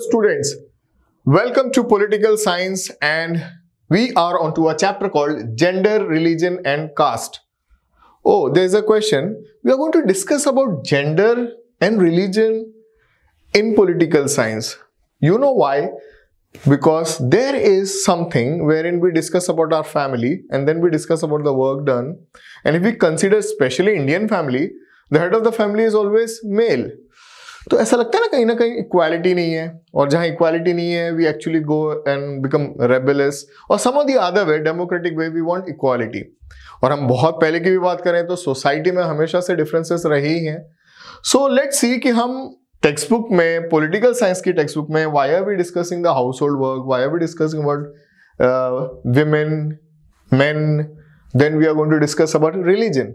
students, welcome to Political Science and we are onto a chapter called Gender, Religion and Caste. Oh, there is a question. We are going to discuss about gender and religion in political science. You know why? Because there is something wherein we discuss about our family and then we discuss about the work done. And if we consider especially Indian family, the head of the family is always male तो ऐसा लगता है ना कहीं ना कहीं equality नहीं है और जहाँ इक्वालिटी नहीं है we actually go and become rebellious और some of the other way democratic way we want equality और हम बहुत पहले की भी बात करें तो सोसाइटी में हमेशा से डिफरेंसेस रहे ही हैं सो लेट सी कि हम टेक्स्ट बुक में पोलिटिकल साइंस की टेक्स्ट बुक में why are we discussing the household work why are we discussing word women man Then we are going to discuss about religion.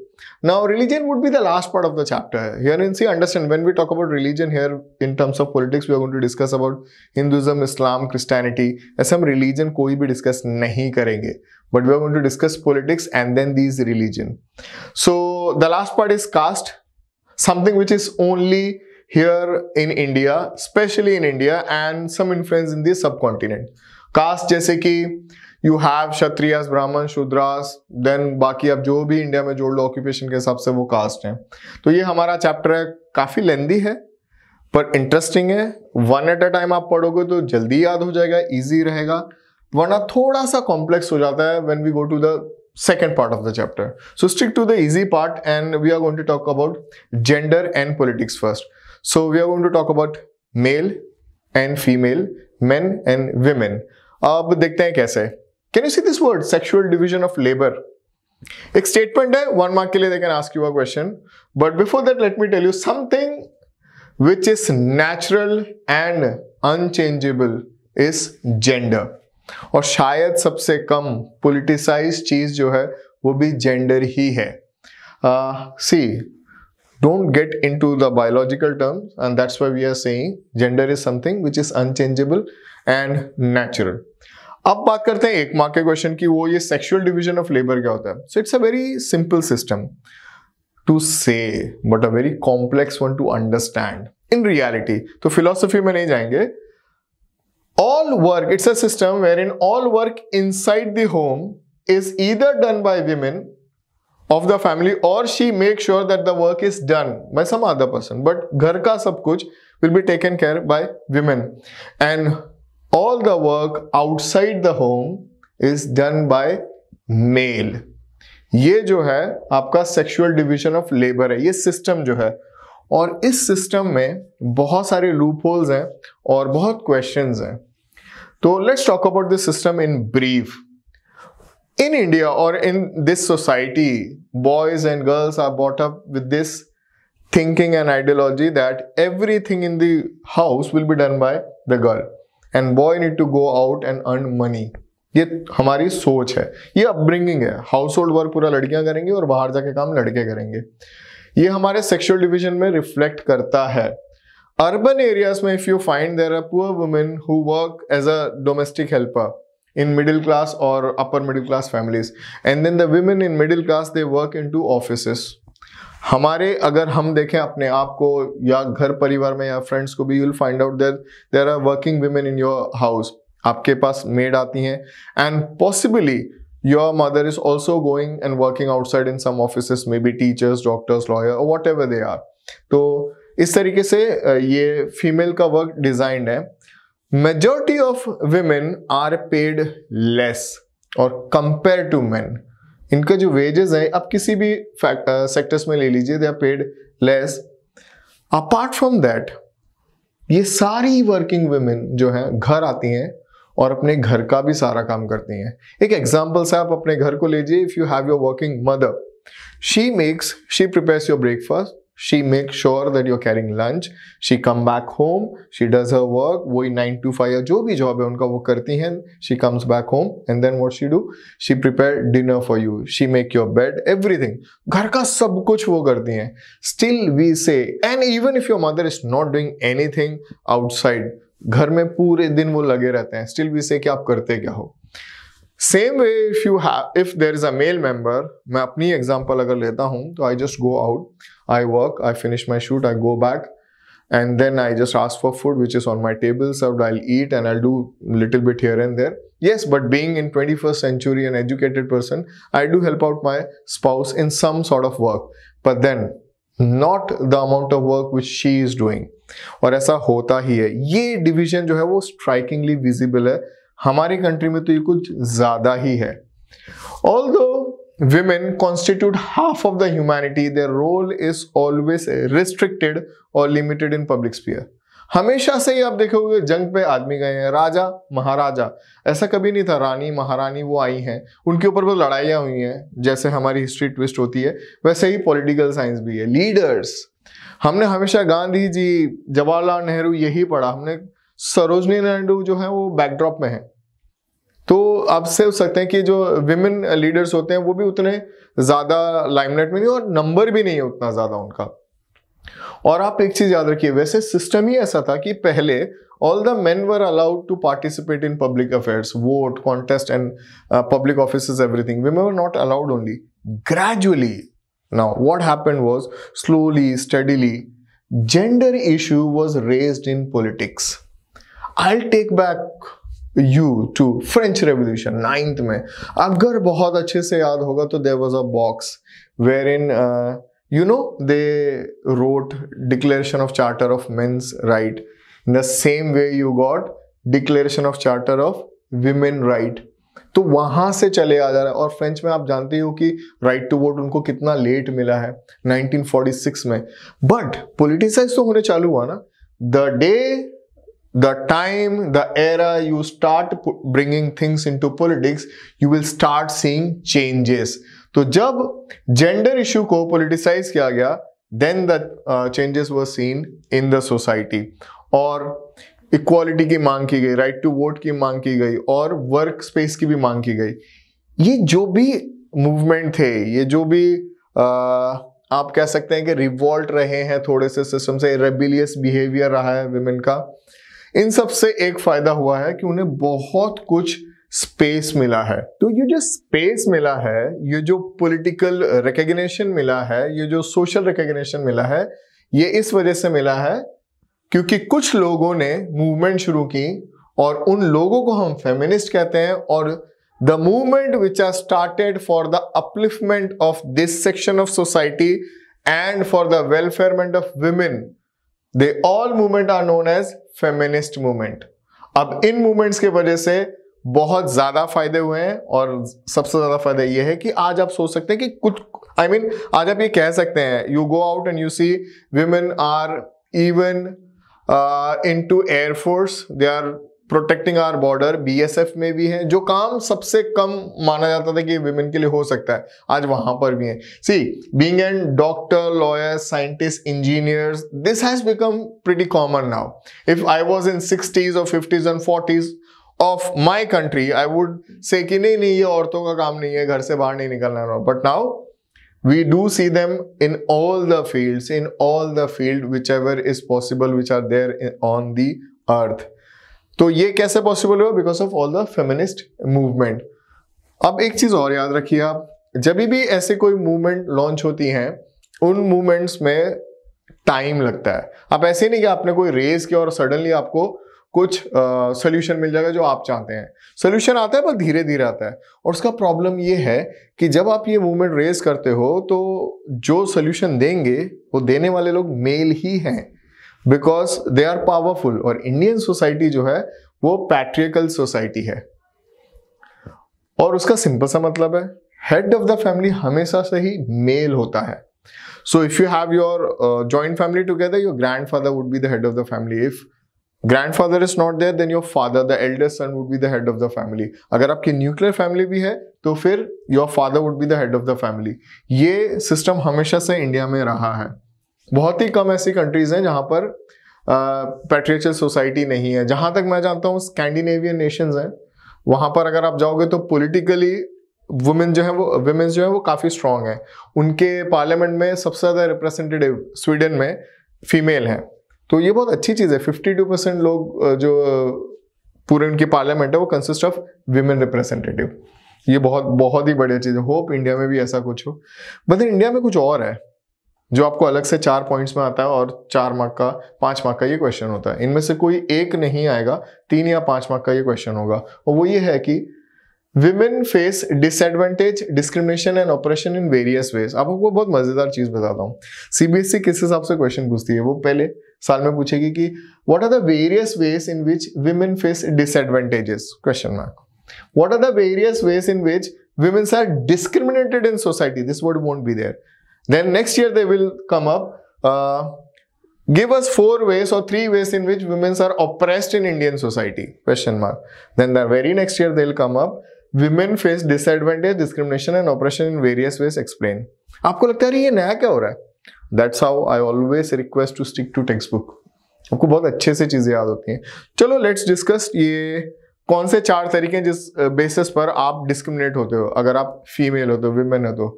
Now, religion would be the last part of the chapter. Here in see, understand when we talk about religion here in terms of politics, we are going to discuss about Hinduism, Islam, Christianity. As some religion कोई भी discuss नहीं करेंगे. But we are going to discuss politics and then these religion. So the last part is caste, something which is only here in India, especially in India and some influence in the subcontinent. Caste जैसे you have Kshatriyas Brahmin Shudras then बाकी अब जो भी India में जोड़ लो occupation के हिसाब से वो कास्ट है तो ये हमारा चैप्टर है काफ़ी लेंदी है पर इंटरेस्टिंग है वन एट अ टाइम आप पढ़ोगे तो जल्दी याद हो जाएगा ईजी रहेगा वरना थोड़ा सा कॉम्प्लेक्स हो जाता है when we go to the second part of the chapter so stick to the easy part and we are going to talk about gender and politics first so we are going to talk about male and female man and women अब देखते हैं कैसे है. Can you see this word, sexual division of labor? एक statement one mark के they can ask you a question but before that let me tell you something which is natural and unchangeable is gender Or, शायद सबसे कम politicized चीज जो है वो भी gender ही है सी uh, don't get into the biological terms and that's why we are saying gender is something which is unchangeable and natural अब बात करते हैं एक मार्क के क्वेश्चन की वो ये सेक्सुअल डिवीजन ऑफ लेबर क्या होता है so it's a very simple system to say but a very complex one to understand in reality तो फिलोसफी में नहीं जाएंगे all work it's a system where in all work inside the home is either done by women of the family और she make sure that the work is done by some other person but घर का सब कुछ will be taken care by women and all the work outside the home is done by male. ये जो है आपका sexual division of labour है ये सिस्टम जो है और इस सिस्टम में बहुत सारे लूप होल्स हैं और बहुत क्वेश्चंस हैं तो let's talk about this system in brief in India or in this society, boys and girls are brought up with this thinking and ideology that everything in the house will be done by the girl. And boy need to go out and earn money ये हमारी सोच है ये upbringing है house household work पूरा लड़कियां करेंगी और बाहर जाके काम लड़के करेंगे ये हमारे सेक्सुअल डिविजन में रिफ्लेक्ट करता है अर्बन एरियाज में if you find there are poor women who work as a domestic helper in middle class और upper middle class families and then the women in middle class they work into office हमारे अगर हम देखें अपने आप को या घर परिवार में या फ्रेंड्स को भी you will find out that there are working women in your house आपके पास मेड आती हैं and possibly mother is also going and working outside in some office maybe teachers doctors lawyer whatever they are तो इस तरीके से ये female का वर्क डिजाइंड है majority of women are paid less और कंपेयर टू मेन इनका जो वेजेस है आप किसी भी सेक्टर्स में ले लीजिए they are paid less apart from that ये सारी वर्किंग वुमेन जो है घर आती हैं और अपने घर का भी सारा काम करती हैं एक एग्जाम्पल से आप अपने घर को लीजिए if you have your working mother she makes she prepares your breakfast she makes sure that you're carrying lunch she come back home she does her work wo 9 to 5 या जो भी जॉब है उनका वो करती हैं she comes back home and then what she do she prepare dinner for you she make your bed everything ghar ka sab kuch wo karti hain still we say and even if your mother is not doing anything outside ghar mein pure din wo lage rehte hain still we say ki aap karte kya ho same way if you have if there is a male member मैं अपनी example अगर लेता हूं तो I just go out I work, I finish my shoot, I go back, and then I just ask for food which is on my table served. I'll eat and I'll do little bit here and there. Yes, but being in 21st century an educated person, I do help out my spouse in some sort of work. But then not the amount of work which she is doing. और ऐसा होता ही है ये division जो है वो strikingly visible है हमारी कंट्री में तो ये कुछ ज्यादा ही है ऑल दो women constitute half of the humanity their role is always restricted or limited in public sphere हमेशा से ही आप देखोगे जंग पे आदमी गए हैं राजा महाराजा ऐसा कभी नहीं था रानी महारानी वो आई हैं उनके ऊपर वो तो लड़ाइयाँ हुई हैं जैसे हमारी हिस्ट्री ट्विस्ट होती है वैसे ही पॉलिटिकल साइंस भी है लीडर्स हमने हमेशा गांधी जी जवाहरलाल नेहरू यही पढ़ा हमने सरोजनी नायडू जो है वो बैकड्रॉप में है तो आप हो सकते हैं कि जो विमेन लीडर्स होते हैं वो भी उतने ज़्यादा लाइमलाइट में नहीं और नंबर भी नहीं है उतना ज़्यादा उनका और आप एक चीज़ याद रखिए वैसे सिस्टम ही ऐसा था कि पहले all the men were allowed to participate in public affairs vote contest and public office everything women were not allowed only gradually now what happen was slowly steadily gender issue was raise in politics I take back you to French revolution ninth में अगर बहुत अच्छे से याद होगा तो there was a box where in you know they wrote declaration of charter of men's right in the same way you got declaration of charter of women right तो वहां से चले आ जा रहा है और फ्रेंच में आप जानते हो कि राइट टू वोट उनको कितना लेट मिला है 1946 में बट पोलिटिसाइज तो होने चालू हुआ ना the day the time, the era you start bringing things into politics, you will start seeing changes. तो जब जेंडर इशू को पॉलिटिसाइज किया गया then the changes were seen in the society और इक्वालिटी की मांग की गई राइट टू वोट की मांग की गई और वर्क स्पेस की भी मांग की गई ये जो भी मूवमेंट थे ये जो भी uh, आप कह सकते हैं कि रिवॉल्ट रहे हैं थोड़े से सिस्टम से रेबिलियस बिहेवियर रहा है विमेन का इन सब से एक फायदा हुआ है कि उन्हें बहुत कुछ स्पेस मिला है तो ये जो स्पेस मिला है ये जो पॉलिटिकल रिकग्नेशन मिला है ये जो सोशल रिकग्निशन मिला है ये इस वजह से मिला है क्योंकि कुछ लोगों ने मूवमेंट शुरू की और उन लोगों को हम फेमिनिस्ट कहते हैं और the movement which are started for the upliftment of this section of society and for the welfarement of women they all movement are known as feminist movement अब इन मूवमेंट्स के वजह से बहुत ज्यादा फायदे हुए हैं और सबसे ज्यादा फायदा यह है कि आज आप सोच सकते हैं कि कुछ आई I मीन mean, आज आप ये कह सकते हैं you go out and you see women are even into air force they are protecting our border BSF में भी है जो काम सबसे कम माना जाता था कि वुमेन के लिए हो सकता है आज वहां पर भी है see being an doctor lawyer scientist engineer this has become pretty common now if I was in sixties और fifties and forties of my country I would say कि नहीं नहीं ये औरतों का काम नहीं है घर से बाहर नहीं निकलना but now we do see them in all the fields in all the field whichever is possible which are there on the earth तो ये कैसे पॉसिबल हुआ because of all the feminist movement अब एक चीज और याद रखिए आप जब भी ऐसे कोई मूवमेंट लॉन्च होती हैं उन मूवमेंट्स में टाइम लगता है आप ऐसे नहीं कि आपने कोई रेस किया और सडनली आपको कुछ सोल्यूशन मिल जाएगा जो आप चाहते हैं सोल्यूशन आता है पर धीरे धीरे आता है और उसका प्रॉब्लम ये है कि जब आप ये मूवमेंट रेस करते हो तो जो सोल्यूशन देंगे वो देने वाले लोग मेल ही हैं बिकॉज दे आर पावरफुल और इंडियन सोसाइटी जो है वो पैट्रियकल सोसाइटी है और उसका सिंपल सा मतलब है हेड ऑफ द फैमिली हमेशा से ही मेल होता है so if you have your joint family together your grandfather would be the head of the family if grandfather is not there then your father the eldest son would be the head of the family अगर आपकी nuclear family भी है तो फिर your father would be the head of the family ये system हमेशा से India में रहा है बहुत ही कम ऐसी कंट्रीज़ हैं जहाँ पर पेट्रियचल सोसाइटी नहीं है जहाँ तक मैं जानता हूँ स्कैंडिनेवियन नेशंस हैं वहाँ पर अगर आप जाओगे तो पॉलिटिकली वुमेन जो है वो वुमेन्स जो है वो काफ़ी स्ट्रांग हैं उनके पार्लियामेंट में सबसे ज़्यादा रिप्रेजेंटेटिव स्वीडन में फीमेल हैं तो ये बहुत अच्छी चीज़ है फिफ्टी टू परसेंट लोग जो पूरे उनकी पार्लियामेंट है वो कंसिस्ट ऑफ वुमेन रिप्रेजेंटेटिव ये बहुत बहुत ही बढ़िया चीज़ है होप इंडिया में भी ऐसा कुछ हो बट इंडिया में कुछ और है जो आपको अलग से चार पॉइंट्स में आता है और चार मार्क का पांच मार्क का ये क्वेश्चन होता है इनमें से कोई एक नहीं आएगा तीन या पांच मार्क का ये क्वेश्चन होगा और वो ये है कि women face disadvantage discrimination and oppression in various ways आप आपको बहुत मजेदार चीज बताता हूँ सीबीएसई e किस हिसाब से क्वेश्चन पूछती है वो पहले साल में पूछेगी कि what are the various ways in which women face disadvantages question mark what are the various ways in which womens are discriminated in society this word won't be there Then next year they will come up. Uh, give us four ways or three ways in which women are oppressed in Indian society? Question mark. Then the very next year they will come up. Women face disadvantage, discrimination and oppression in various ways. Explain. आपको लगता है ये नया क्या हो रहा है that's how I always request to stick to text book आपको बहुत अच्छे से चीजें याद होती हैं चलो लेट्स डिस्कस ये कौन से चार तरीके हैं जिस बेसिस पर आप डिस्क्रिमिनेट होते हो अगर आप फीमेल हो तो विमेन हो तो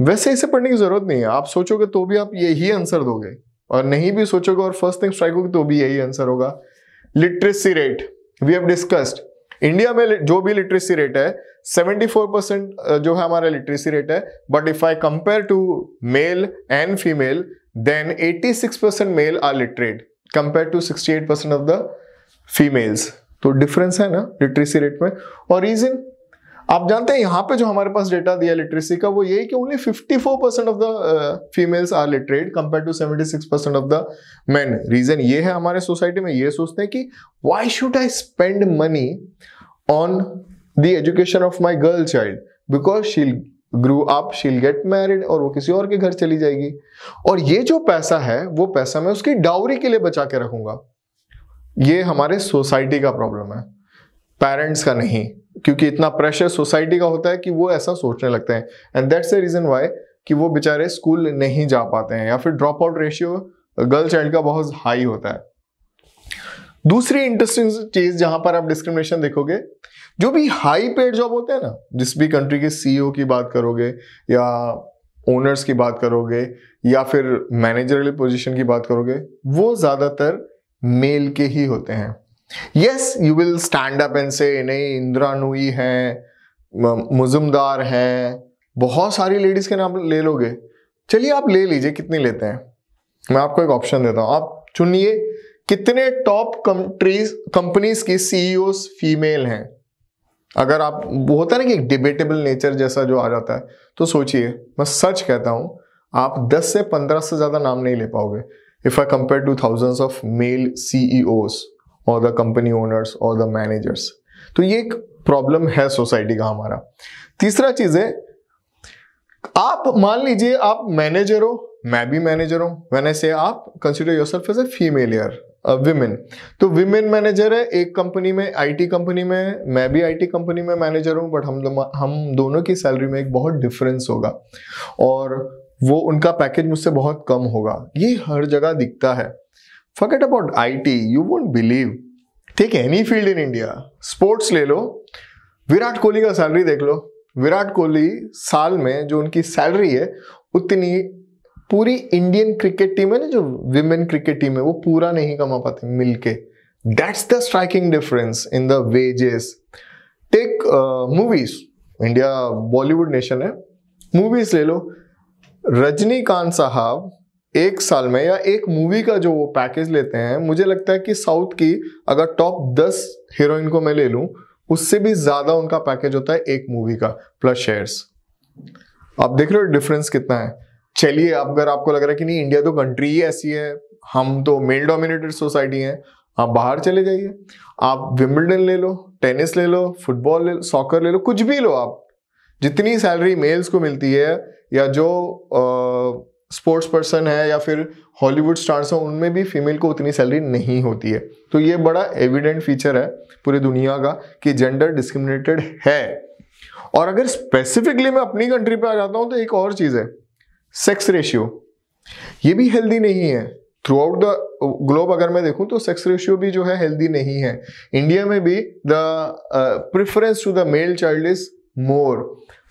वैसे इसे पढ़ने की जरूरत नहीं है आप सोचोगे तो भी आप यही आंसर दोगे और नहीं भी सोचोगे और फर्स्ट थिंग स्ट्राइक होगी तो भी यही आंसर होगा literacy rate we have discussed India में जो भी लिटरेसी रेट है 74 परसेंट जो है हमारा लिटरेसी रेट है but if I compare to male and female then 86 percent male are literate compare to 68 percent of the females तो डिफरेंस है ना लिटरेसी रेट में और रीजन आप जानते हैं यहाँ पे जो हमारे पास डेटा दिया लिटरेसी का वो यही कि only 54 percent of the females are literate compare to 76 percent of the men reason ये है हमारे सोसाइटी में ये सोचते हैं कि why should I spend money on the education of my girl child because she'll grow up she'll get married और वो किसी और के घर चली जाएगी और ये जो पैसा है वो पैसा मैं उसकी डाउरी के लिए बचा के रखूंगा ये हमारे सोसाइटी का प्रॉब्लम है पेरेंट्स का नहीं क्योंकि इतना प्रेशर सोसाइटी का होता है कि वो ऐसा सोचने लगते हैं and that's a reason why कि वो बेचारे स्कूल नहीं जा पाते हैं या फिर drop out ratio girl child का बहुत हाई होता है दूसरी इंटरेस्टिंग चीज जहां पर आप डिस्क्रिमिनेशन देखोगे जो भी हाई पेड जॉब होते हैं ना जिस भी कंट्री के सीईओ e की बात करोगे या ओनर्स की बात करोगे या फिर मैनेजरली पोजीशन की बात करोगे वो ज़्यादातर मेल के ही होते हैं yes you will stand up and say नहीं इंदिरा नुई है मुजुमदार हैं बहुत सारी लेडीज के नाम ले लोगे चलिए आप ले लीजिए कितने लेते हैं मैं आपको एक ऑप्शन देता हूं आप चुनिए कितने टॉप कंट्रीज कंपनीज की सीईओ फीमेल हैं अगर आप वो होता है ना कि एक डिबेटेबल नेचर जैसा जो आ जाता है तो सोचिए मैं सच कहता हूं आप 10 से 15 से ज़्यादा नाम नहीं ले पाओगे if I compare to thousands of male CEO और द कंपनी ओनर्स और द मैनेजर्स तो ये एक प्रॉब्लम है सोसाइटी का हमारा तीसरा चीज है आप मान लीजिए आप मैनेजर हो मैं भी मैनेजर हूं मैंने से आप consider yourself as a female women तो विमेन मैनेजर है एक कंपनी में आईटी कंपनी में मैं भी आईटी कंपनी में मैनेजर हूं बट हम हम दोनों की सैलरी में एक बहुत डिफरेंस होगा और वो उनका पैकेज मुझसे बहुत कम होगा ये हर जगह दिखता है forget about IT you won't believe take any field in India sports ले लो विराट कोहली का सैलरी देख लो विराट कोहली साल में जो उनकी सैलरी है उतनी पूरी इंडियन क्रिकेट टीम है ना जो विमेन क्रिकेट टीम है वो पूरा नहीं कमा पाते मिलके that's the striking difference in the wages take movies India Bollywood nation है मूवीज ले लो रजनीकांत साहब एक साल में या एक मूवी का जो वो पैकेज लेते हैं मुझे लगता है कि साउथ की अगर टॉप दस हीरोइन को मैं ले लूं उससे भी ज़्यादा उनका पैकेज होता है एक मूवी का प्लस शेयर्स आप देख रहे हो डिफरेंस कितना है चलिए अगर आपको लग रहा है कि नहीं इंडिया तो कंट्री ही ऐसी है हम तो मेल डोमिनेटेड सोसाइटी हैं आप बाहर चले जाइए आप विम्बलडन ले लो टेनिस ले लो फुटबॉल ले लो सॉकर ले लो कुछ भी लो आप जितनी सैलरी मेल्स को मिलती है या जो आ, स्पोर्ट्स पर्सन है या फिर हॉलीवुड स्टार्स हैं उनमें भी फीमेल को उतनी सैलरी नहीं होती है तो ये बड़ा एविडेंट फीचर है पूरी दुनिया का कि जेंडर डिस्क्रिमिनेटेड है और अगर स्पेसिफिकली मैं अपनी कंट्री पे आ जाता हूँ तो एक और चीज़ है सेक्स रेशियो ये भी हेल्दी नहीं है थ्रू आउट द ग्लोब अगर मैं देखूँ तो सेक्स रेशियो भी जो है हेल्दी नहीं है इंडिया में भी the preference to the male child is more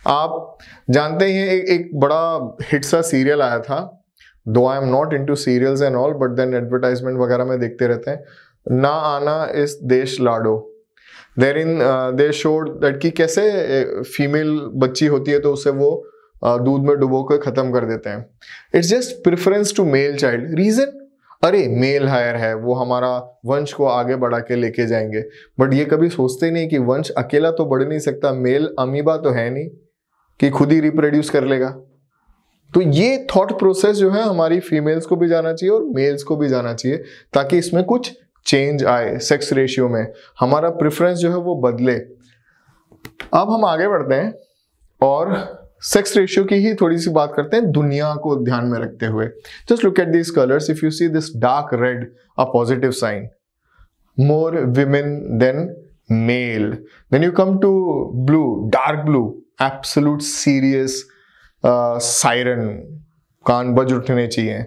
आप जानते हैं एक, एक बड़ा हिट सा सीरियल आया था though I am not into serials and all but then advertisement वगैरह में देखते रहते हैं ना आना इस देश लाडो देर इन दे शोड दैट कि कैसे फीमेल बच्ची होती है तो उसे वो uh, दूध में डुबो कर ख़त्म कर देते हैं it's just preference to male child reason अरे मेल हायर है वो हमारा वंश को आगे बढ़ा के लेके जाएंगे बट ये कभी सोचते नहीं कि वंश अकेला तो बढ़ नहीं सकता मेल अमीबा तो है नहीं कि खुद ही रिप्रोड्यूस कर लेगा तो ये थॉट प्रोसेस जो है हमारी फीमेल्स को भी जाना चाहिए और मेल्स को भी जाना चाहिए ताकि इसमें कुछ चेंज आए सेक्स रेशियो में हमारा प्रेफरेंस जो है वो बदले अब हम आगे बढ़ते हैं और सेक्स रेशियो की ही थोड़ी सी बात करते हैं दुनिया को ध्यान में रखते हुए just look at this colours if you see this dark red a positive sign more women then male. Then you come to blue, dark blue, absolute serious uh, siren. कान बज उठने चाहिए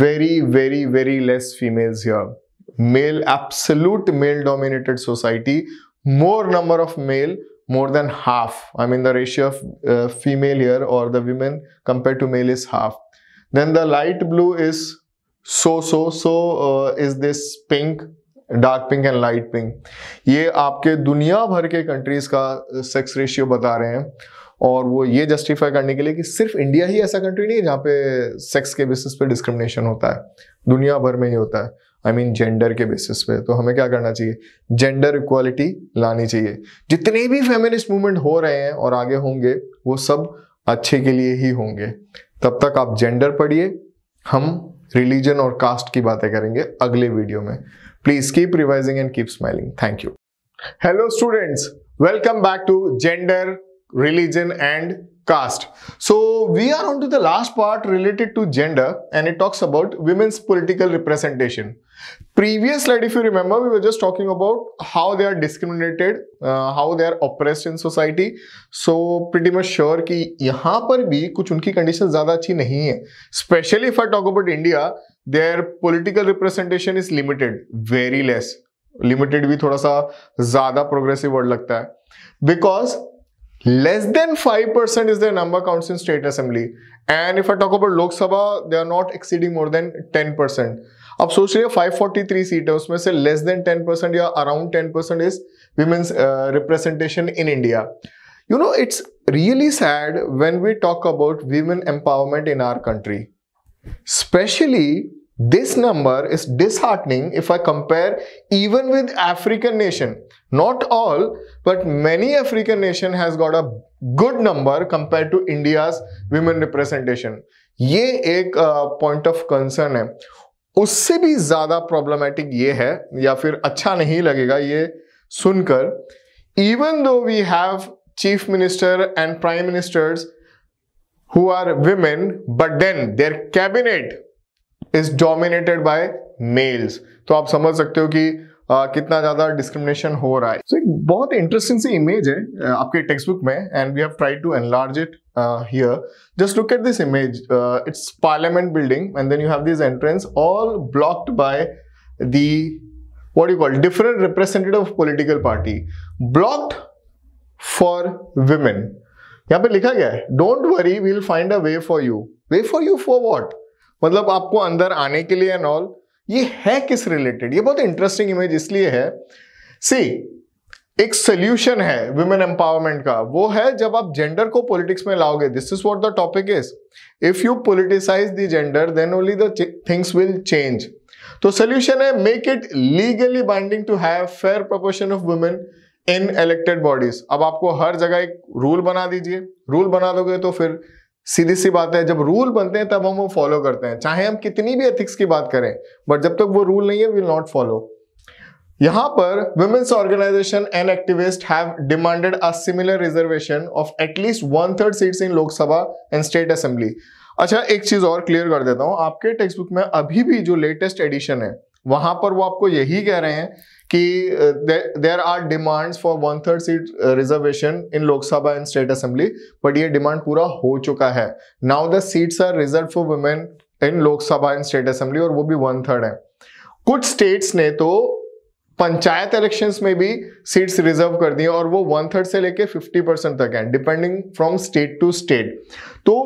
very very very less females here male absolute male dominated society more number of male more than half i mean the ratio of uh, female here or the women compared to male is half then the light blue is so so so uh, is this pink dark pink and light pink ये आपके दुनिया भर के countries का sex ratio बता रहे हैं और वो ये जस्टिफाई करने के लिए कि सिर्फ इंडिया ही ऐसा कंट्री नहीं है जहाँ पे सेक्स के बेसिस पे डिस्क्रिमिनेशन होता है दुनिया भर में ही होता है आई मीन जेंडर के बेसिस पे तो हमें क्या करना चाहिए जेंडर इक्वालिटी लानी चाहिए जितने भी फेमिनिस्ट मूवमेंट हो रहे हैं और आगे होंगे वो सब अच्छे के लिए ही होंगे तब तक आप जेंडर पढ़िए हम रिलीजन और कास्ट की बातें करेंगे अगले वीडियो में Please keep revising and keep smiling. Thank you. Hello students, welcome back to Gender, Religion and caste. So we are on to the last part related to gender and it talks about women's political representation. Previous slide if you remember we were just talking about how they are discriminated, uh, how they are oppressed in society. So pretty much sure that here पर भी कुछ उनकी condition ज़्यादा अच्छी नहीं Especially if I talk about India, their political representation is limited, very hmm. less. Limited भी थोड़ा zada progressive word lagta hai. because less than 5% is their number counts in state assembly and if I talk about Lok Sabha they are not exceeding more than 10%. Absolutely, सोच 543 seats. है उसमें less than 10% या around 10% is women's uh, representation in India. You know it's really sad when we talk about women empowerment in our country. Specially this number is disheartening if I compare even with African nation not all but many African nation has got a good number compare to India women representation ये एक point of concern है उससे भी ज्यादा problematic ये है या फिर अच्छा नहीं लगेगा ये सुनकर even though we have chief minister and prime ministers who are women but then their cabinet is dominated by males तो आप समझ सकते हो कि Uh, कितना ज़्यादा डिस्क्रिमिनेशन हो रहा है सो so, एक बहुत इंटरेस्टिंग सी इमेज है uh, आपके टेक्स्ट बुक में and we have try to enlarge it here just look at this image it's parliament building and then you have this entrance all blocked by the what you call different representative of political party blocked for women यहाँ पे लिखा गया है don't worry we'll find a way for you way for you for what मतलब आपको अंदर आने के लिए एंड ऑल ये है किस रिलेटेड ये बहुत इंटरेस्टिंग इमेज इसलिए है सी एक सोल्यूशन है वुमेन एम्पावरमेंट का वो है जब आप जेंडर को पॉलिटिक्स में लाओगे this is what the topic is if you politicize the gender then only the things will change तो सोल्यूशन है make it legally binding to have fair proportion of women in elected bodies अब आपको हर जगह एक rule बना दीजिए rule बना दोगे तो फिर सीधी सी बात है जब रूल बनते हैं तब हम वो फॉलो करते हैं चाहे हम कितनी भी एथिक्स की बात करें बट जब तक तो वो रूल नहीं है विल नॉट फॉलो यहां पर women's organisation and activist have demanded a similar reservation of at least one third seats in Lok Sabha and state assembly अच्छा एक चीज और क्लियर कर देता हूं आपके टेक्स्ट बुक में अभी भी जो लेटेस्ट एडिशन है वहां पर वो आपको यही कह रहे हैं कि there are demands for one third seat reservation in Lok Sabha and state assembly but ये डिमांड पूरा हो चुका है now the seats are reserve for women in Lok Sabha and state assembly और वो भी वन थर्ड है कुछ स्टेट्स ने तो पंचायत इलेक्शंस में भी सीट्स रिजर्व कर दी और वो वन थर्ड से लेके 50 परसेंट तक है depending from state to state तो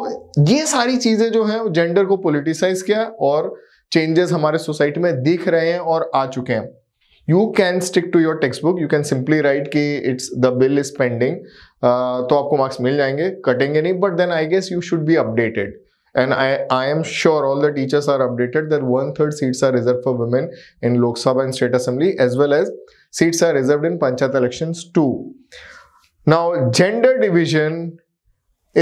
ये सारी चीजें जो है जेंडर को पोलिटिसाइज किया और चेंजेस हमारे सोसाइटी में दिख रहे हैं और आ चुके हैं you can stick to your text book you can simply write कि it's the bill is pending तो आपको मार्क्स मिल जाएंगे कटेंगे नहीं but then I guess you should be updated and I I am sure all the teachers are updated that one third seats are reserve for women in Lok Sabha and state assembly as well as seats are reserve in panchayat election too now gender division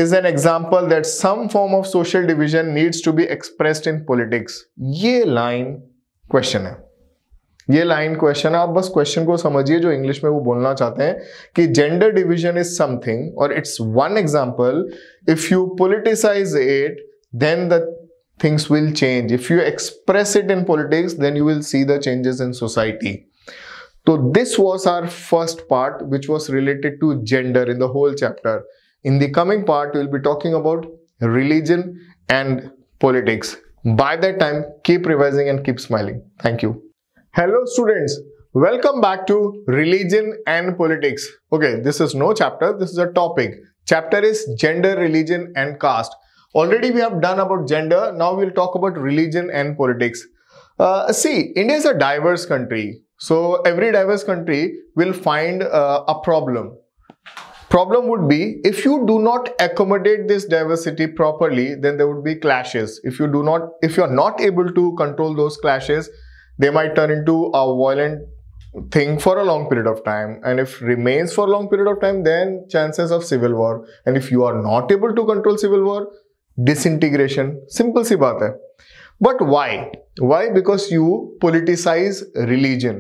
is an example that some form of social division needs to be expressed in politics ये line question है ये line question है आप बस question को समझिए जो English में वो बोलना चाहते हैं कि जेंडर डिविजन इज समथिंग और it's one example if you politicize it then the things will change if you express it in politics then you will see the changes in society तो this was our first part which was related to gender in the whole chapter in the coming part will be talking about religion and politics. By that time, keep revising and keep smiling. Thank you. Hello students, welcome back to religion and politics. Okay, this is no chapter, this is a topic. Chapter is gender, religion and caste. Already we have done about gender, now we'll talk about religion and politics. Uh, see, India is a diverse country. So every diverse country will find uh, a problem. Problem would be if you do not accommodate this diversity properly, then there would be clashes. If you do not, if you're not able to control those clashes, they might turn into a violent thing for a long period of time and if remains for a long period of time then chances of civil war and if you are not able to control civil war disintegration simple si baat hai but why why because you politicize religion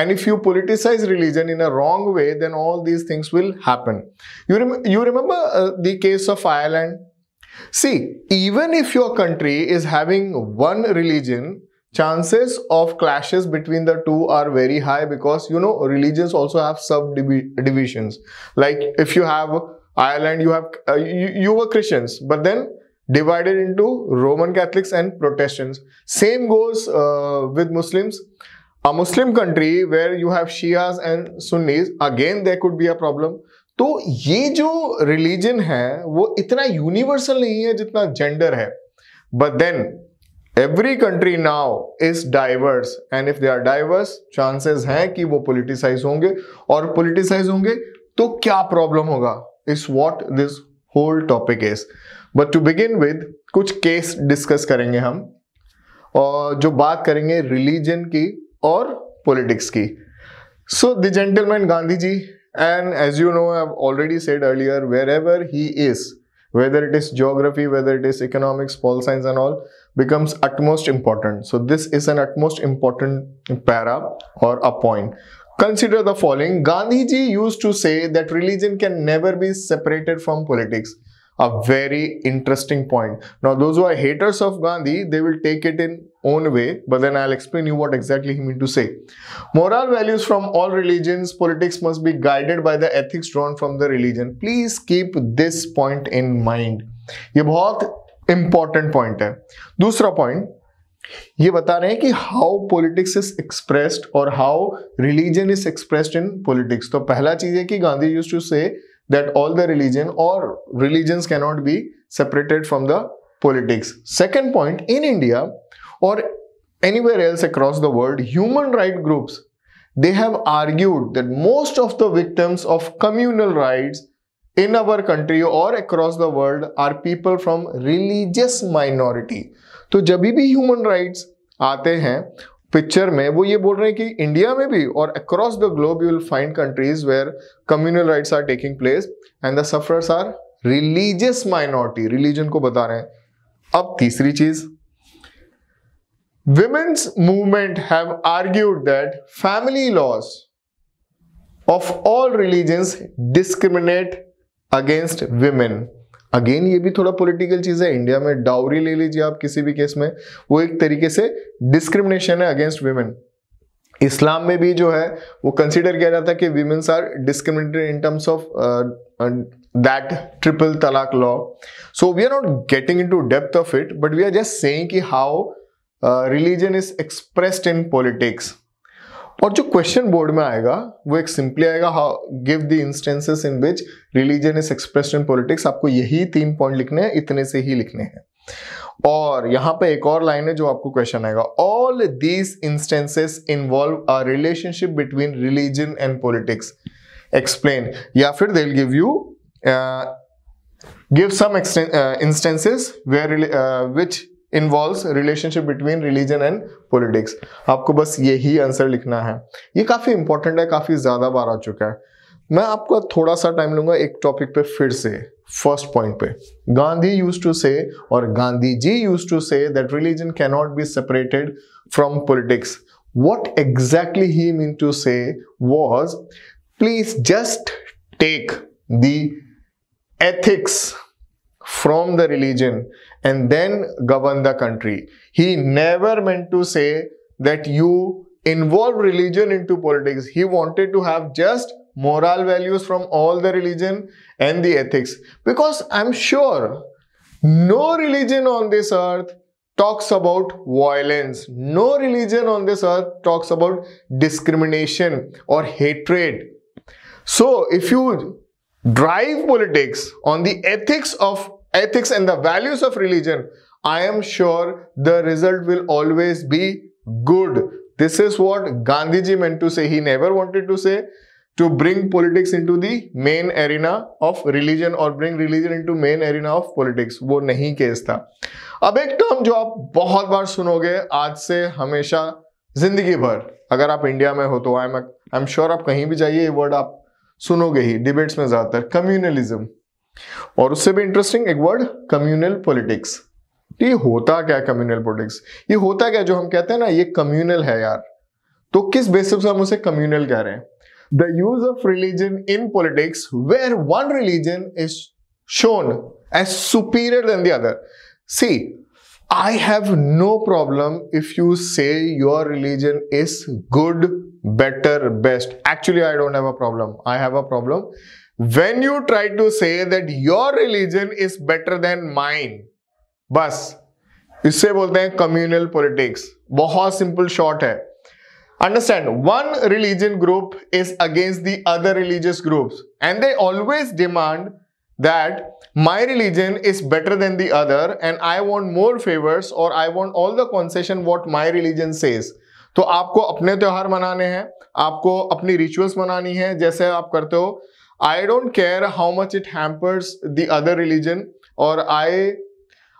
and if you politicize religion in a wrong way then all these things will happen you rem you remember uh, the case of ireland see even if your country is having one religion chances of clashes between the two are very high because you know religions also have sub divisions like if you have ireland you have uh, you, you were christians but then divided into roman catholics and protestants same goes uh, with muslims a muslim country where you have shias and sunnis again there could be a problem तो ये जो religion है वो इतना universal नहीं है जितना gender है but then every country now is diverse and if they are diverse chances हैं कि वो पोलिटिसाइज होंगे और पोलिटिसाइज होंगे तो क्या प्रॉब्लम होगा इस what this whole topic is but to begin with कुछ केस डिस्कस करेंगे हम और जो बात करेंगे रिलीजन की और पॉलिटिक्स की so the gentleman Gandhi ji and as you know have already said earlier wherever he is whether it is geography, whether it is economics, pol science and all becomes utmost important. So this is an utmost important para or a point. Consider the following. Gandhiji used to say that religion can never be separated from politics a very interesting point. Now, those who are haters of Gandhi, they will take it in own way, but then I'll explain you what exactly he meant to say. Moral values from all religions, politics must be guided by the ethics drawn from the religion. Please keep this point in mind. ये बहुत important point है. दूसरा point, ये बता रहे हैं कि how politics is expressed और how religion is expressed in politics. तो पहला चीज है कि Gandhi to say that all the religion or religions cannot be separated from the politics. Second point, in India or anywhere else across the world, human rights groups, they have argued that most of the victims of communal riots in our country or across the world are people from religious minority. So, जब भी rights rights आते हैं picture में वो ये बोल रहे हैं कि इंडिया में भी और across the globe you will find countries where communal riots are taking place and the sufferers are religious minority religion को बता रहे हैं अब तीसरी चीज women's movement have argued that family laws of all religions discriminate against women again ये भी थोड़ा पॉलिटिकल चीज है इंडिया में डाउरी ले लीजिए आप किसी भी केस में वो एक तरीके से डिस्क्रिमिनेशन है अगेंस्ट वीमेन इस्लाम में भी जो है वो कंसिडर किया जाता है कि women's are discriminated in terms of that triple तलाक law so we are not getting into depth of it but we are just saying कि how religion is expressed in politics और जो question board में आएगा वो एक simply आएगा how give the instances in which religion is express in politics आपको यही तीन पॉइंट लिखने हैं इतने से ही लिखने हैं और यहां पे एक और लाइन है जो आपको क्वेश्चन आएगा all these instances involve a relationship between religion and politics explain या फिर they give you give some instances instances which involve relationship between religion and politics आपको बस यही आंसर लिखना है ये काफ़ी इंपॉर्टेंट है काफ़ी ज़्यादा बार आ चुका है मैं आपको थोड़ा सा टाइम लूंगा एक टॉपिक पे फिर से फर्स्ट पॉइंट पे गांधी यूज टू से और Gandhi ji use to say that religion cannot be separated from politics what exactly he mean to say was please just take the ethics from the religion and then govern the country. He never meant to say that you involve religion into politics. He wanted to have just moral values from all the religion and the ethics. Because I'm sure no religion on this earth talks about violence. No religion on this earth talks about discrimination or hatred. So if you drive politics on the ethics of ethics and the values of religion, I am sure the result will always be good. This is what Gandhiji meant to say. He never wanted to say to bring politics into the main arena of religion or bring religion into main arena of politics वो नहीं case था अब एक term जो आप बहुत बार सुनोगे आज से हमेशा जिंदगी भर अगर आप इंडिया में हो तो I am I am sure आप कहीं भी जाइए ये वर्ड आप सुनोगे ही डिबेट्स में ज़्यादातर कम्युनलिज्म और उससे भी इंटरेस्टिंग एक वर्ड कम्युनल पॉलिटिक्स ये होता क्या है कम्युनल पॉलिटिक्स ये होता क्या जो हम कहते हैं ना ये कम्युनल है यार तो किस बेसिस से हम उसे कम्युनल कह रहे हैं the use of religion in politics where one religion is shown as superior than the other see I have no problem if you say your religion is good better best actually I don't have a problem I have a problem when you try to say that your religion is better than mine bus, इससे बोलते हैं communal politics बहुत simple short है understand one religion group is against the other religious groups and they always demand that my religion is better than the other and I want more favors or I want all the concession what my religion says. तो आपको अपने त्यौहार मनाने हैं आपको अपनी rituals मनानी है जैसे आप करते हो I don't care how much it hampers the other religion or I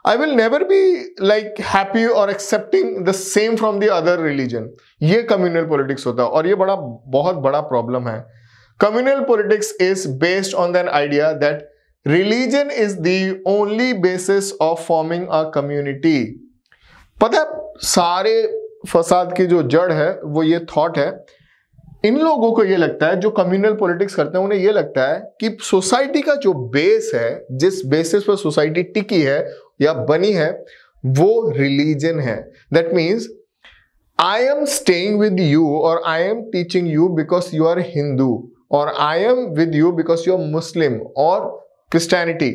I will never be like happy or accepting the same from the other religion. ये communal politics होता है और ये बड़ा बहुत बड़ा problem है Communal politics is based on an idea that religion is the only basis of forming a community. पता है सारे फसाद की जो जड़ है वो ये थॉट है इन लोगों को ये लगता है जो कम्युनल पॉलिटिक्स करते हैं उन्हें ये लगता है कि सोसाइटी का जो बेस है जिस बेसिस पर सोसाइटी टिकी है या बनी है वो रिलीजन है that means I am staying with you और I am teaching you because you are Hindu और I am with you because you are Muslim और क्रिस्टैनिटी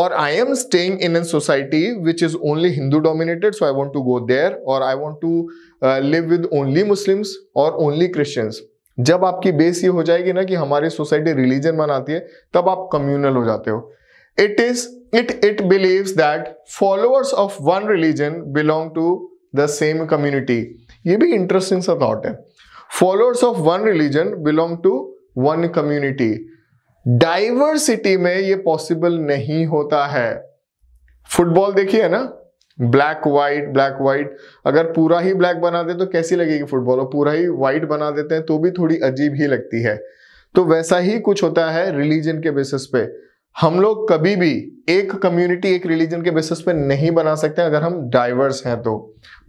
और I am staying in an society which is only Hindu dominated so I want to go there और I want to live with only Muslims और only Christians जब आपकी base ये हो जाएगी ना कि हमारी सोसाइटी रिलीजन बनाती है तब आप कम्युनल हो जाते हो it is it it believe that followers of one religion belong to the same community ये भी इंटरेस्टिंग सा थॉट है followers of one religion belong to one community diversity में ये पॉसिबल नहीं होता है फुटबॉल देखिए ना ब्लैक व्हाइट ब्लैक व्हाइट अगर पूरा ही ब्लैक बना दे तो कैसी लगेगी फुटबॉल और पूरा ही व्हाइट बना देते हैं तो भी थोड़ी अजीब ही लगती है तो वैसा ही कुछ होता है रिलीजन के बेसिस पे हम लोग कभी भी एक कम्युनिटी एक रिलीजन के बेसिस पे नहीं बना सकते अगर हम डाइवर्स हैं तो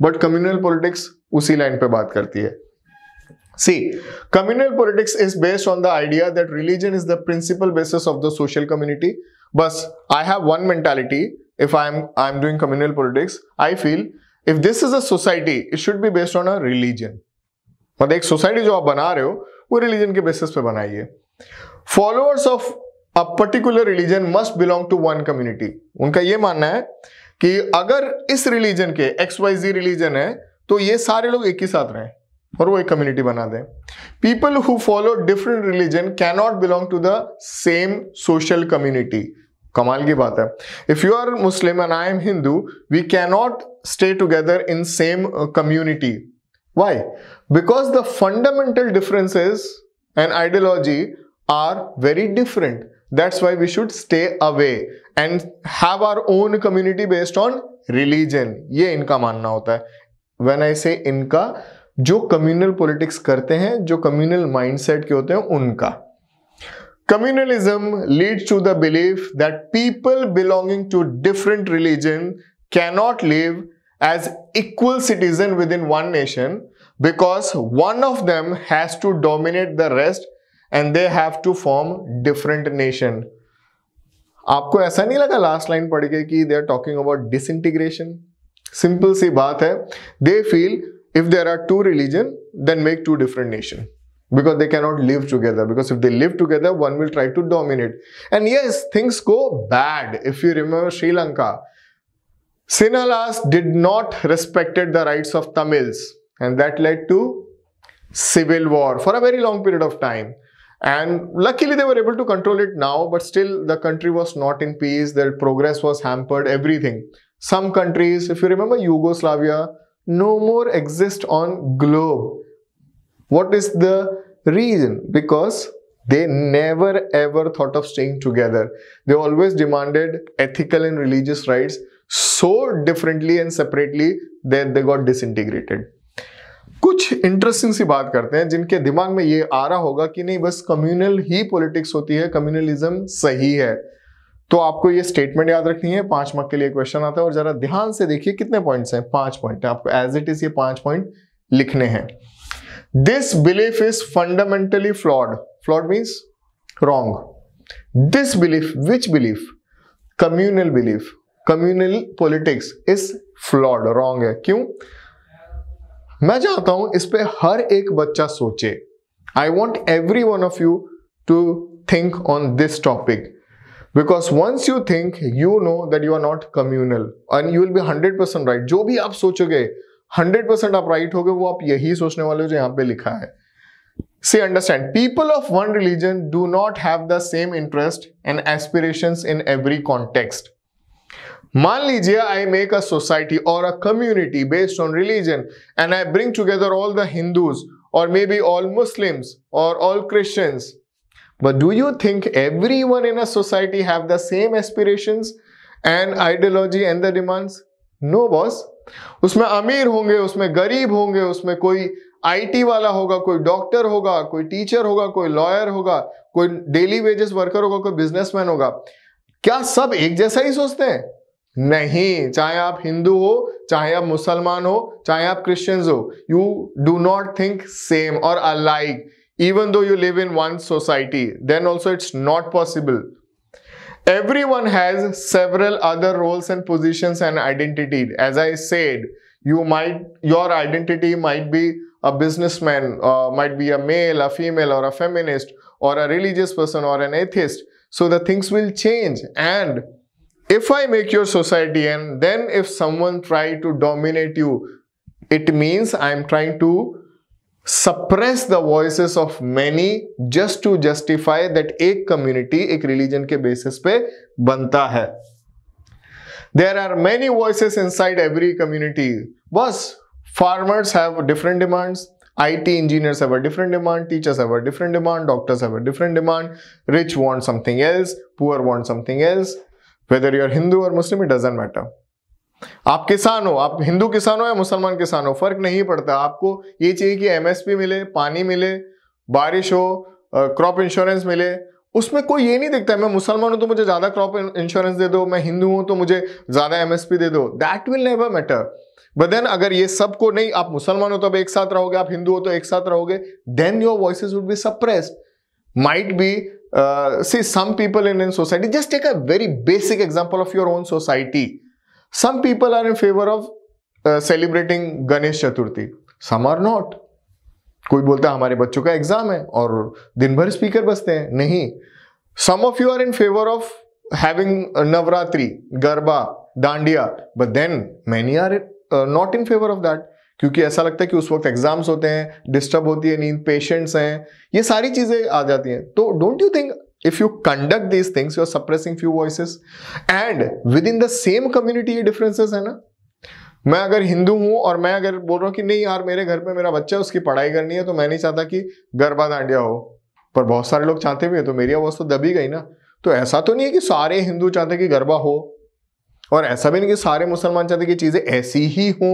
बट कम्युनल पॉलिटिक्स उसी लाइन पे बात करती है see communal politics is based on the idea that religion is the principal basis of the social community बस I have one mentality if I'm I'm doing communal politics, I feel if this is a society, it should be based on a religion. मतलब एक society जो आप बना रहे हो वो religion के बेसिस पे बनाइए followers of a particular religion must belong to one community उनका ये मानना है कि अगर इस रिलीजन के एक्स वाई जी रिलीजन है तो ये सारे लोग एक ही साथ रहें और वो एक कम्युनिटी बना दें people who follow different religion cannot belong to the same social community कमाल की बात है if you are Muslim and I am Hindu we cannot stay together in same community why because the fundamental differences and ideology are very different that's why we should stay away and have our own community based on religion ये इनका मानना होता है when I से इनका जो communal politics करते हैं जो कम्युनल माइंडसेट के होते हैं उनका Communalism leads to the belief that people belonging to different religion cannot live as equal citizen within one nation because one of them has to dominate the rest and they have to form different nation. आपको ऐसा नहीं लगा last line पढ़ के कि they are talking about disintegration simple सी बात है they feel if there are two religion then make two different nation because they cannot live together because if they live together one will try to dominate and yes things go bad if you remember sri lanka sinhalas did not respected the rights of tamils and that led to civil war for a very long period of time and luckily they were able to control it now but still the country was not in peace their progress was hampered everything some countries if you remember yugoslavia no more exist on globe What is the reason? Because they never ever thought of staying together. They always demanded ethical and religious rights so differently and separately that they got disintegrated. कुछ interesting सी बात करते हैं जिनके दिमाग में ये आ रहा होगा कि नहीं बस कम्युनल ही पॉलिटिक्स होती है कम्युनलिज्म सही है तो आपको ये स्टेटमेंट याद रखनी है पांच मार्क के लिए क्वेश्चन आता है और जरा ध्यान से देखिए कितने पॉइंट्स हैं पांच पॉइंट आपको एज इट इज ये पांच पॉइंट लिखने हैं this belief is fundamentally flawed flawed means wrong this belief which belief communal belief communal politics is flawed wrong है क्यों मैं चाहता हूं इस पर हर एक बच्चा सोचे I want every one of you to think on this topic because once you think you know that you are not communal and you will be hundred percent right जो भी आप सोचोगे हंड्रेड परसेंट आप right हो गए वो आप यही सोचने वाले हो जो यहां पे लिखा है see understand people of one religion do not have the same interest and aspiration in every context मान लीजिए आई मेक अ सोसाइटी और a community based on religion and I bring together all the Hindus और may be all Muslims और all Christians but do you think every one in a society have the same aspiration and ideology and the demands no boss उसमें अमीर होंगे उसमें गरीब होंगे उसमें कोई आईटी वाला होगा कोई डॉक्टर होगा कोई टीचर होगा कोई लॉयर होगा कोई डेली वेजेस वर्कर होगा कोई बिजनेसमैन होगा क्या सब एक जैसा ही सोचते हैं नहीं चाहे आप हिंदू हो चाहे आप मुसलमान हो चाहे आप क्रिश्चियंस हो you do not think same और alike even though you live in one society then also it's not possible Everyone has several other roles and positions and identity. As I said, you might your identity might be a businessman, uh, might be a male, a female, or a feminist, or a religious person, or an atheist. So the things will change. And if I make your society, and then if someone try to dominate you, it means I'm trying to suppress the voices of many just to justify that a community a religion के basis पे banta hai. there are many voices inside every community बस farmers have different demands IT engineers have a different demand, teachers have a different demand, doctors have a different demand, rich want something else, poor want something else. Whether you're Hindu or Muslim, it doesn't matter. आप किसान हो आप हिंदू किसान हो या मुसलमान किसान हो फर्क नहीं पड़ता आपको ये चाहिए कि एमएसपी मिले पानी मिले बारिश हो क्रॉप इंश्योरेंस मिले उसमें कोई ये नहीं देखता मैं मुसलमान हूं तो मुझे ज़्यादा क्रॉप इंश्योरेंस दे दो मैं हिंदू हूं तो मुझे ज़्यादा एमएसपी दे दो that will never matter but then अगर ये सबको नहीं आप मुसलमान हो तो अब एक साथ रहोगे आप हिंदू हो तो एक साथ रहोगे then your voice would be suppress might be see some people in in society just take a very basic example of your own society Some people are in favor of uh, celebrating Ganesh Chaturthi. Some are not. कोई बोलता है हमारे बच्चों का exam है और दिन भर स्पीकर बसते हैं नहीं some of you are in favour of having Navratri garba dandiya but then many are not in favour of that क्योंकि ऐसा लगता है कि उस वक्त एग्जाम्स होते हैं डिस्टर्ब होती है नींद पेशेंट्स हैं ये सारी चीज़ें आ जाती हैं तो don't you think if you conduct these things you are suppressing few voices and within the same community ये differences है ना मैं अगर हिंदू हूं और मैं अगर बोल रहा हूं कि नहीं यार मेरे घर में मेरा बच्चा है उसकी पढ़ाई करनी है तो मैं नहीं चाहता कि गरबा दांडिया हो पर बहुत सारे लोग चाहते भी है तो मेरी आवाज तो दबी गई ना तो ऐसा तो नहीं है कि सारे हिंदू चाहते कि गरबा हो और ऐसा भी नहीं कि सारे मुसलमान चाहते कि चीजें ऐसी ही हों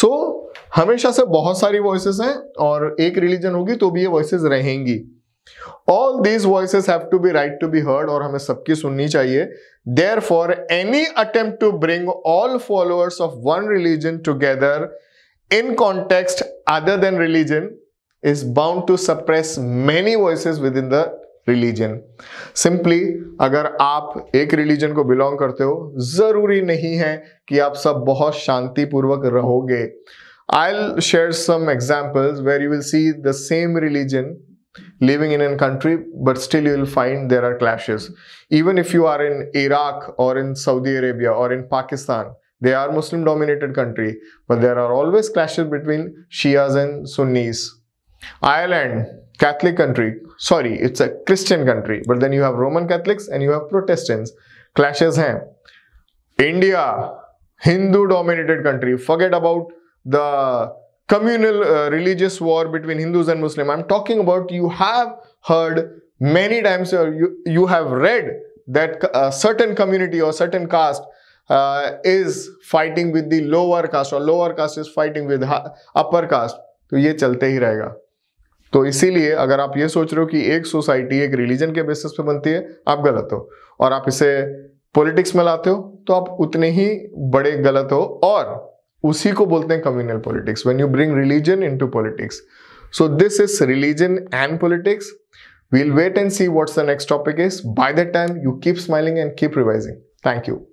सो so, हमेशा से बहुत सारी वॉइसेस हैं और एक रिलीजन होगी तो भी ये वॉइस रहेंगी all these voice have to be right to be heard और हमें सबकी सुननी चाहिए there for any attempt to bring all followers of one religion together in context other than religion is bound to suppress many voice within the religion simply अगर आप एक religion को belong करते हो जरूरी नहीं है कि आप सब बहुत शांतिपूर्वक रहोगे I share some examples where you will see the same religion living in a country, but still you will find there are clashes. Even if you are in Iraq or in Saudi Arabia or in Pakistan, they are Muslim dominated country, but there are always clashes between Shias and Sunnis. Ireland, Catholic country, sorry, it's a Christian country, but then you have Roman Catholics and you have Protestants. Clashes hain. India, Hindu dominated country, forget about the communal uh, religious war between Hindus and Muslims. I'm talking about you have heard many times or you, you have read that a certain community or certain caste uh, is fighting with the lower caste or lower caste is fighting with upper caste तो ये चलते ही रहेगा तो इसीलिए अगर आप ये सोच रहे हो कि एक सोसाइटी एक रिलीजन के बेसिस पे बनती है आप गलत हो और आप इसे पॉलिटिक्स में लाते हो तो आप उतने ही बड़े गलत हो और उसी को बोलते हैं communal politics when you bring religion into politics so this is religion and politics we'll wait and see what's the next topic is by the time you keep smiling and keep revising thank you